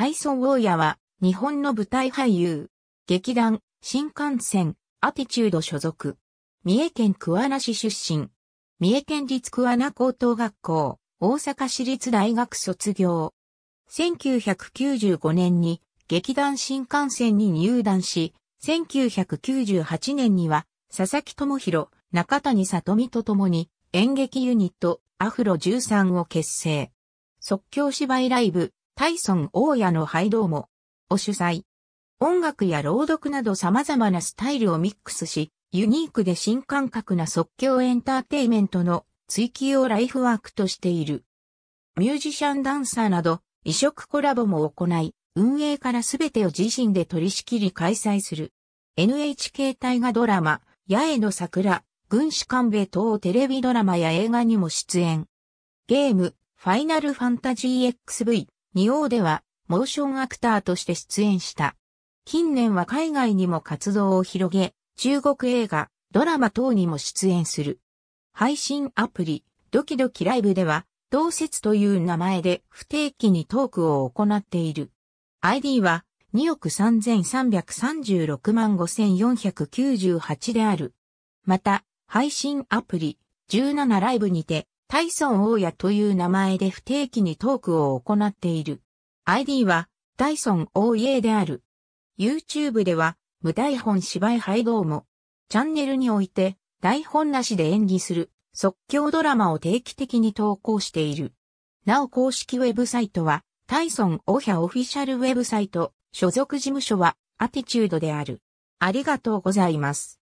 タイソン・ウォーヤは、日本の舞台俳優、劇団、新幹線、アティチュード所属。三重県桑名市出身。三重県立桑名高等学校、大阪市立大学卒業。1995年に劇団新幹線に入団し、1998年には佐々木智弘、中谷里美と共に演劇ユニットアフロ13を結成。即興芝居ライブ、タイソン大ヤのドーも、を主催。音楽や朗読など様々なスタイルをミックスし、ユニークで新感覚な即興エンターテイメントの追求をライフワークとしている。ミュージシャンダンサーなど異色コラボも行い、運営からすべてを自身で取り仕切り開催する。NHK 大河ドラマ、八重の桜、軍師官兵衛等テレビドラマや映画にも出演。ゲーム、ファイナルファンタジー XV、仁王では、モーションアクターとして出演した。近年は海外にも活動を広げ、中国映画、ドラマ等にも出演する。配信アプリ、ドキドキライブでは、同説という名前で不定期にトークを行っている。ID は2億3336万5498である。また、配信アプリ17ライブにてタイソン大家という名前で不定期にトークを行っている。ID は、タイソン大家である。YouTube では、無台本芝居配合も、チャンネルにおいて、台本なしで演技する、即興ドラマを定期的に投稿している。なお公式ウェブサイトは、タイソン・オーヤ・オフィシャルウェブサイト、所属事務所は、アティチュードである。ありがとうございます。